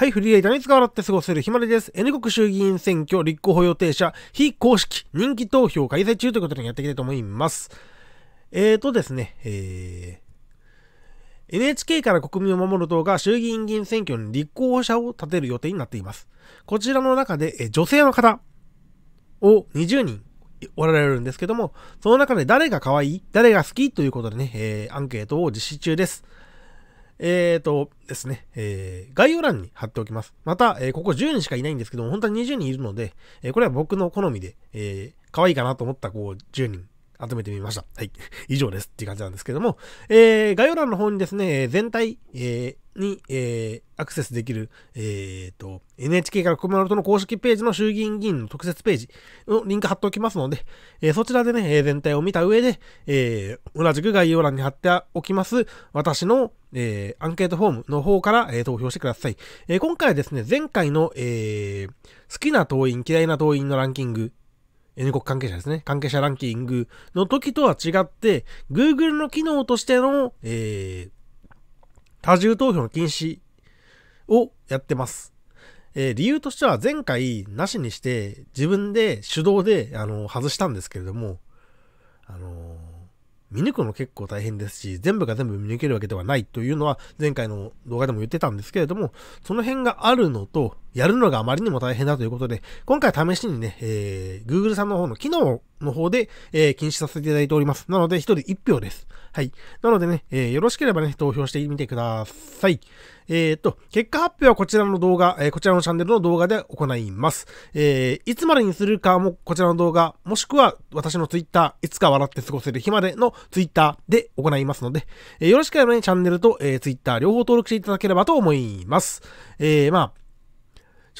はい、フリーライターに使わって過ごせるひまりです。N 国衆議院選挙立候補予定者、非公式人気投票開催中ということでやっていきたいと思います。えーとですね、えー、NHK から国民を守る党が衆議院議員選挙に立候補者を立てる予定になっています。こちらの中で、女性の方を20人おられるんですけども、その中で誰が可愛い、誰が好きということでね、えー、アンケートを実施中です。えっ、ー、とですね、えー、概要欄に貼っておきます。また、えー、ここ10人しかいないんですけども、本当は20人いるので、えこれは僕の好みで、え可愛いかなと思ったこう10人集めてみました。はい。以上ですっていう感じなんですけども、えー、概要欄の方にですね、全体、えー、に、えー、アクセスできる、えー、と、NHK から熊本の公式ページの衆議院議員の特設ページのリンク貼っておきますので、えー、そちらでね、え全体を見た上で、えー、同じく概要欄に貼っておきます、私の、えー、アンケートフォームの方から、えー、投票してください。えー、今回はですね、前回の、えー、好きな党員、嫌いな党員のランキング N 国関係者ですね。関係者ランキングの時とは違って、Google の機能としての、えー、多重投票の禁止をやってます。えー、理由としては前回なしにして、自分で手動で、あの、外したんですけれども、あのー、見抜くの結構大変ですし、全部が全部見抜けるわけではないというのは前回の動画でも言ってたんですけれども、その辺があるのと、やるのがあまりにも大変だということで、今回試しにね、えー、Google さんの方の機能の方で、えー、禁止させていただいております。なので、一人一票です。はい。なのでね、えー、よろしければね、投票してみてください。えー、っと、結果発表はこちらの動画、えー、こちらのチャンネルの動画で行います。えー、いつまでにするかもこちらの動画、もしくは私の Twitter、いつか笑って過ごせる日までの Twitter で行いますので、えー、よろしければね、チャンネルと、えー、Twitter 両方登録していただければと思います。えー、まあ、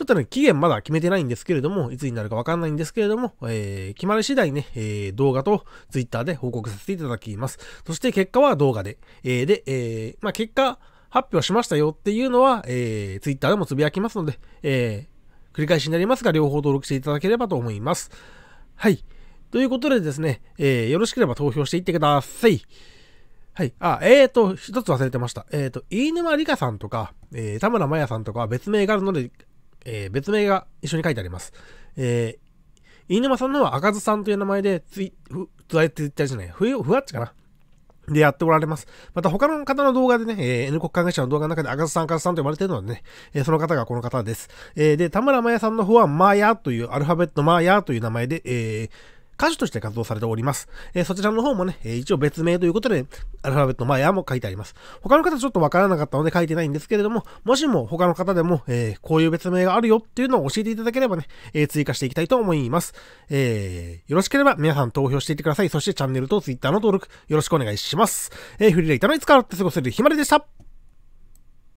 ちょっとね、期限まだ決めてないんですけれども、いつになるかわかんないんですけれども、えー、決まり次第ね、えー、動画と Twitter で報告させていただきます。そして結果は動画で。えー、で、えー、まあ、結果発表しましたよっていうのは、えー、Twitter でもつぶやきますので、えー、繰り返しになりますが、両方登録していただければと思います。はい。ということでですね、えー、よろしければ投票していってください。はい。あ、えーと、一つ忘れてました。えーと、飯沼里香さんとか、えー、田村真也さんとかは別名があるので、えー、別名が一緒に書いてあります。えー、飯沼さんのは赤津さんという名前でツイ、ツイッターじゃない、ふふわっちかな。でやっておられます。また他の方の動画でね、えー、N 国関係者の動画の中で赤津さん、赤津さんと呼ばれているのでね、えー、その方がこの方です。えー、で、田村麻也さんの方は、マヤという、アルファベットマヤという名前で、えー、歌手として活動されております。えー、そちらの方もね、えー、一応別名ということで、アルファベットマイヤーも書いてあります。他の方ちょっとわからなかったので書いてないんですけれども、もしも他の方でも、えー、こういう別名があるよっていうのを教えていただければね、えー、追加していきたいと思います。えー、よろしければ皆さん投票していってください。そしてチャンネルとツイッターの登録よろしくお願いします。えー、フリーレイターのいつからって過ごせるひまりでした。